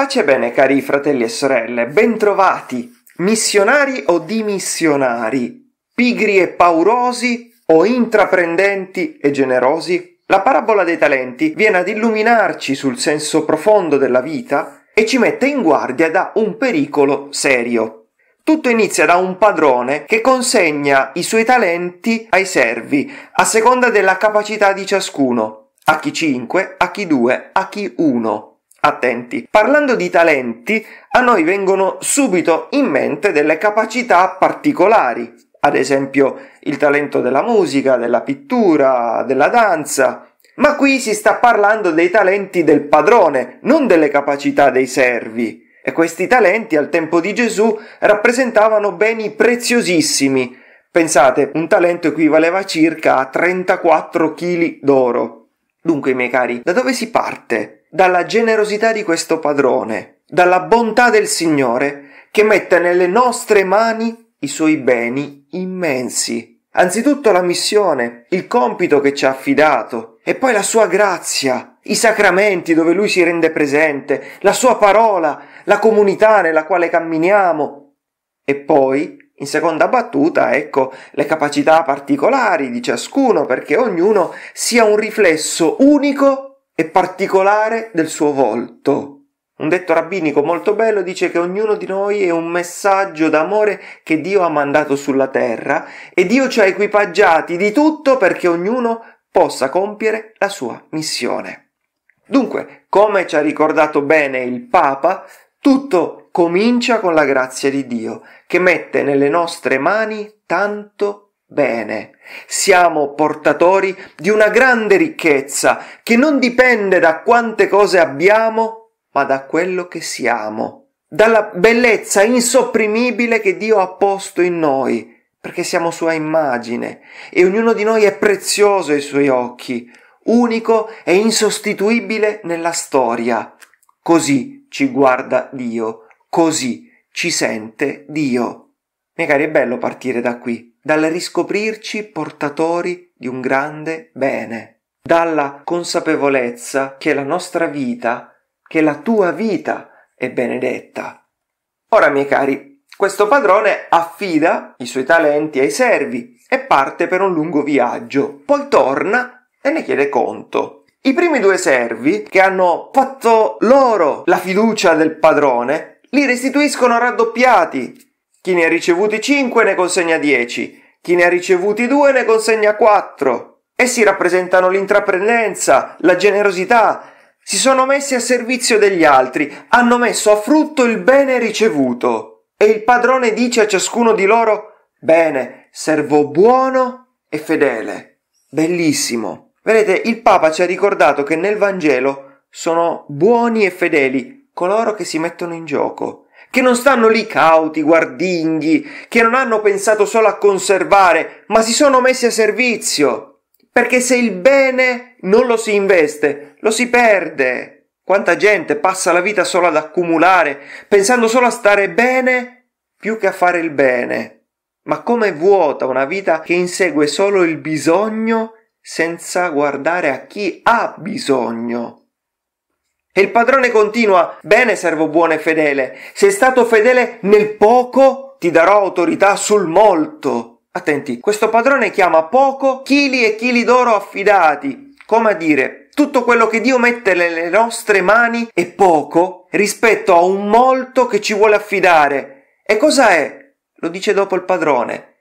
Pace e bene cari fratelli e sorelle, bentrovati, missionari o dimissionari, pigri e paurosi o intraprendenti e generosi? La parabola dei talenti viene ad illuminarci sul senso profondo della vita e ci mette in guardia da un pericolo serio. Tutto inizia da un padrone che consegna i suoi talenti ai servi, a seconda della capacità di ciascuno, a chi 5, a chi 2, a chi 1. Attenti. Parlando di talenti, a noi vengono subito in mente delle capacità particolari, ad esempio il talento della musica, della pittura, della danza. Ma qui si sta parlando dei talenti del padrone, non delle capacità dei servi. E questi talenti al tempo di Gesù rappresentavano beni preziosissimi. Pensate, un talento equivaleva circa a 34 kg d'oro. Dunque, miei cari, da dove si parte? dalla generosità di questo padrone, dalla bontà del Signore, che mette nelle nostre mani i suoi beni immensi. Anzitutto la missione, il compito che ci ha affidato, e poi la sua grazia, i sacramenti dove lui si rende presente, la sua parola, la comunità nella quale camminiamo. E poi, in seconda battuta, ecco le capacità particolari di ciascuno perché ognuno sia un riflesso unico e particolare del suo volto. Un detto rabbinico molto bello dice che ognuno di noi è un messaggio d'amore che Dio ha mandato sulla terra e Dio ci ha equipaggiati di tutto perché ognuno possa compiere la sua missione. Dunque, come ci ha ricordato bene il Papa, tutto comincia con la grazia di Dio, che mette nelle nostre mani tanto Bene, siamo portatori di una grande ricchezza che non dipende da quante cose abbiamo, ma da quello che siamo, dalla bellezza insopprimibile che Dio ha posto in noi, perché siamo sua immagine e ognuno di noi è prezioso ai suoi occhi, unico e insostituibile nella storia. Così ci guarda Dio, così ci sente Dio. Miei cari, è bello partire da qui, dal riscoprirci portatori di un grande bene, dalla consapevolezza che la nostra vita, che la tua vita è benedetta. Ora, miei cari, questo padrone affida i suoi talenti ai servi e parte per un lungo viaggio, poi torna e ne chiede conto. I primi due servi, che hanno fatto loro la fiducia del padrone, li restituiscono raddoppiati chi ne ha ricevuti 5 ne consegna 10, chi ne ha ricevuti 2 ne consegna 4. Essi rappresentano l'intraprendenza, la generosità, si sono messi a servizio degli altri, hanno messo a frutto il bene ricevuto. E il padrone dice a ciascuno di loro, bene, servo buono e fedele. Bellissimo. Vedete, il Papa ci ha ricordato che nel Vangelo sono buoni e fedeli coloro che si mettono in gioco, che non stanno lì cauti, guardinghi, che non hanno pensato solo a conservare, ma si sono messi a servizio. Perché se il bene non lo si investe, lo si perde. Quanta gente passa la vita solo ad accumulare, pensando solo a stare bene più che a fare il bene. Ma com'è vuota una vita che insegue solo il bisogno senza guardare a chi ha bisogno? E il padrone continua, bene servo buono e fedele, sei stato fedele nel poco, ti darò autorità sul molto. Attenti, questo padrone chiama poco chili e chili d'oro affidati, come a dire, tutto quello che Dio mette nelle nostre mani è poco rispetto a un molto che ci vuole affidare. E cosa è? Lo dice dopo il padrone.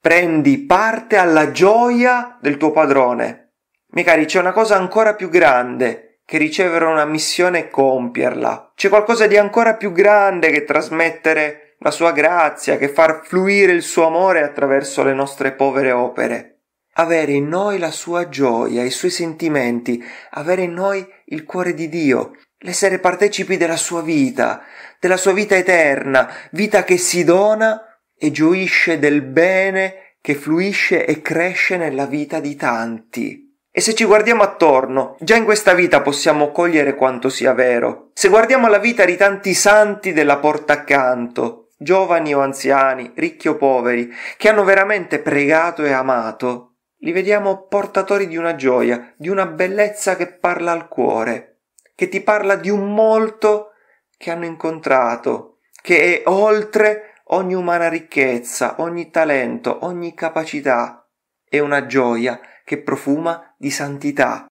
Prendi parte alla gioia del tuo padrone. Miei cari, c'è una cosa ancora più grande che ricevere una missione e compierla. C'è qualcosa di ancora più grande che trasmettere la sua grazia, che far fluire il suo amore attraverso le nostre povere opere. Avere in noi la sua gioia, i suoi sentimenti, avere in noi il cuore di Dio, l'essere partecipi della sua vita, della sua vita eterna, vita che si dona e gioisce del bene che fluisce e cresce nella vita di tanti. E se ci guardiamo attorno, già in questa vita possiamo cogliere quanto sia vero. Se guardiamo la vita di tanti santi della porta accanto, giovani o anziani, ricchi o poveri, che hanno veramente pregato e amato, li vediamo portatori di una gioia, di una bellezza che parla al cuore, che ti parla di un molto che hanno incontrato, che è oltre ogni umana ricchezza, ogni talento, ogni capacità e una gioia che profuma di santità.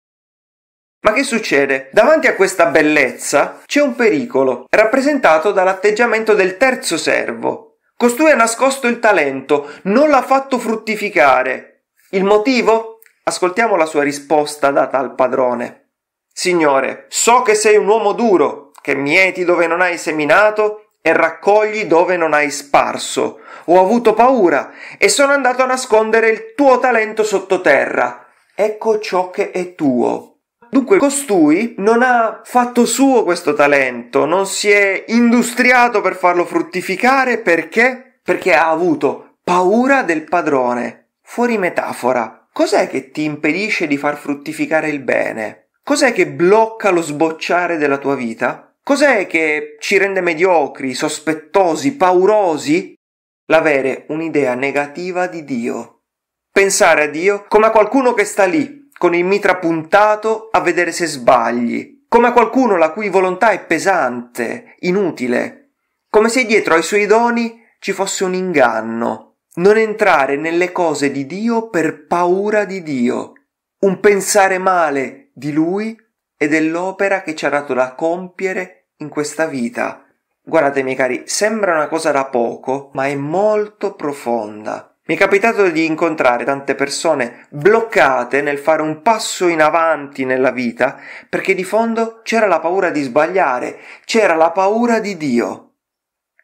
Ma che succede? Davanti a questa bellezza c'è un pericolo, rappresentato dall'atteggiamento del terzo servo. Costui ha nascosto il talento, non l'ha fatto fruttificare. Il motivo? Ascoltiamo la sua risposta data al padrone. Signore, so che sei un uomo duro, che mieti dove non hai seminato e raccogli dove non hai sparso. Ho avuto paura e sono andato a nascondere il tuo talento sottoterra. Ecco ciò che è tuo. Dunque, costui non ha fatto suo questo talento, non si è industriato per farlo fruttificare perché? Perché ha avuto paura del padrone. Fuori metafora, cos'è che ti impedisce di far fruttificare il bene? Cos'è che blocca lo sbocciare della tua vita? Cos'è che ci rende mediocri, sospettosi, paurosi? L'avere un'idea negativa di Dio. Pensare a Dio come a qualcuno che sta lì, con il mitra puntato a vedere se sbagli, come a qualcuno la cui volontà è pesante, inutile, come se dietro ai suoi doni ci fosse un inganno. Non entrare nelle cose di Dio per paura di Dio, un pensare male di Lui e dell'opera che ci ha dato da compiere in questa vita, guardate miei cari, sembra una cosa da poco, ma è molto profonda. Mi è capitato di incontrare tante persone bloccate nel fare un passo in avanti nella vita perché di fondo c'era la paura di sbagliare, c'era la paura di Dio.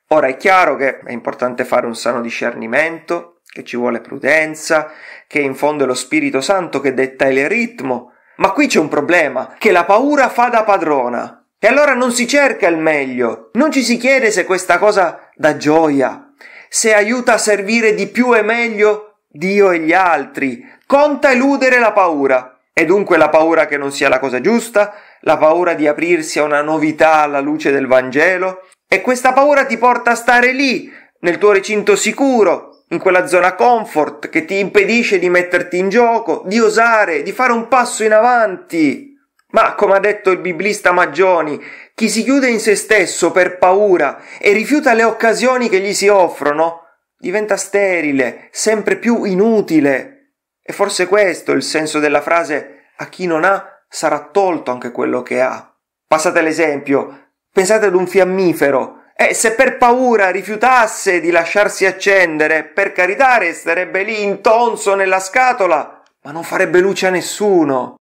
Ora è chiaro che è importante fare un sano discernimento, che ci vuole prudenza, che in fondo è lo Spirito Santo che detta il ritmo, ma qui c'è un problema, che la paura fa da padrona. E allora non si cerca il meglio, non ci si chiede se questa cosa dà gioia, se aiuta a servire di più e meglio Dio e gli altri. Conta eludere la paura, e dunque la paura che non sia la cosa giusta, la paura di aprirsi a una novità alla luce del Vangelo, e questa paura ti porta a stare lì, nel tuo recinto sicuro, in quella zona comfort che ti impedisce di metterti in gioco, di osare, di fare un passo in avanti. Ma, come ha detto il biblista Maggioni, chi si chiude in se stesso per paura e rifiuta le occasioni che gli si offrono, diventa sterile, sempre più inutile. E forse questo è il senso della frase a chi non ha sarà tolto anche quello che ha. Passate l'esempio, pensate ad un fiammifero. E eh, se per paura rifiutasse di lasciarsi accendere, per carità resterebbe lì intonso nella scatola, ma non farebbe luce a nessuno.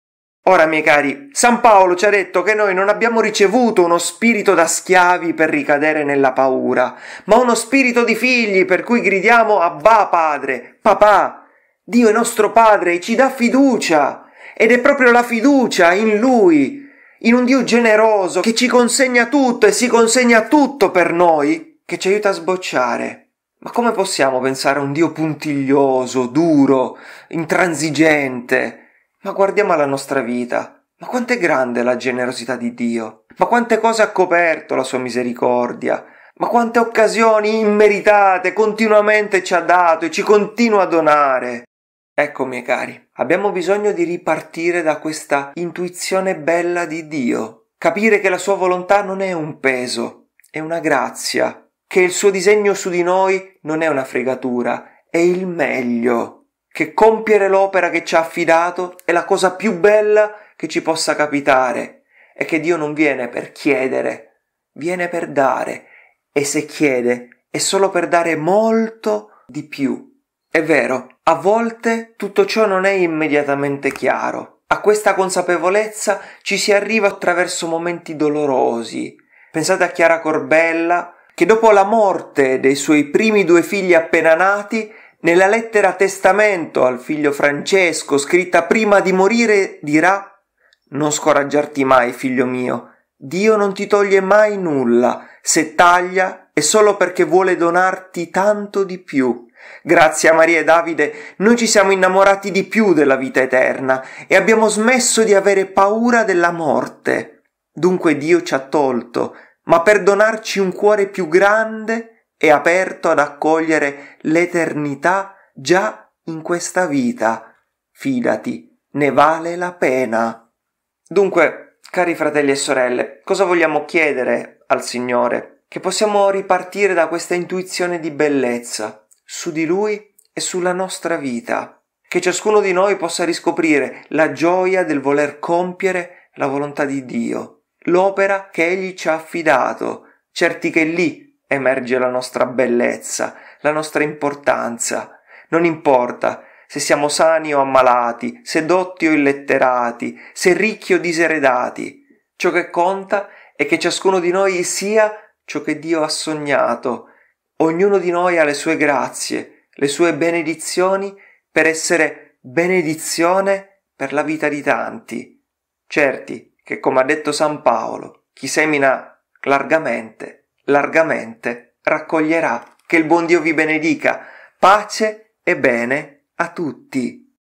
Ora, miei cari, San Paolo ci ha detto che noi non abbiamo ricevuto uno spirito da schiavi per ricadere nella paura, ma uno spirito di figli per cui gridiamo Abba Padre, Papà. Dio è nostro Padre e ci dà fiducia. Ed è proprio la fiducia in Lui, in un Dio generoso che ci consegna tutto e si consegna tutto per noi, che ci aiuta a sbocciare. Ma come possiamo pensare a un Dio puntiglioso, duro, intransigente, ma guardiamo la nostra vita. Ma quanto è grande la generosità di Dio. Ma quante cose ha coperto la sua misericordia. Ma quante occasioni immeritate continuamente ci ha dato e ci continua a donare. Ecco, miei cari, abbiamo bisogno di ripartire da questa intuizione bella di Dio, capire che la sua volontà non è un peso, è una grazia, che il suo disegno su di noi non è una fregatura, è il meglio che compiere l'opera che ci ha affidato è la cosa più bella che ci possa capitare e che Dio non viene per chiedere, viene per dare e se chiede è solo per dare molto di più. È vero, a volte tutto ciò non è immediatamente chiaro. A questa consapevolezza ci si arriva attraverso momenti dolorosi. Pensate a Chiara Corbella, che dopo la morte dei suoi primi due figli appena nati nella lettera testamento al figlio Francesco, scritta prima di morire, dirà Non scoraggiarti mai, figlio mio, Dio non ti toglie mai nulla, se taglia è solo perché vuole donarti tanto di più. Grazie a Maria e Davide noi ci siamo innamorati di più della vita eterna e abbiamo smesso di avere paura della morte. Dunque Dio ci ha tolto, ma per donarci un cuore più grande è aperto ad accogliere l'eternità già in questa vita. Fidati, ne vale la pena. Dunque, cari fratelli e sorelle, cosa vogliamo chiedere al Signore? Che possiamo ripartire da questa intuizione di bellezza su di Lui e sulla nostra vita. Che ciascuno di noi possa riscoprire la gioia del voler compiere la volontà di Dio, l'opera che Egli ci ha affidato, certi che lì emerge la nostra bellezza, la nostra importanza. Non importa se siamo sani o ammalati, se dotti o illetterati, se ricchi o diseredati. Ciò che conta è che ciascuno di noi sia ciò che Dio ha sognato. Ognuno di noi ha le sue grazie, le sue benedizioni per essere benedizione per la vita di tanti. Certi che, come ha detto San Paolo, chi semina largamente largamente raccoglierà. Che il buon Dio vi benedica, pace e bene a tutti.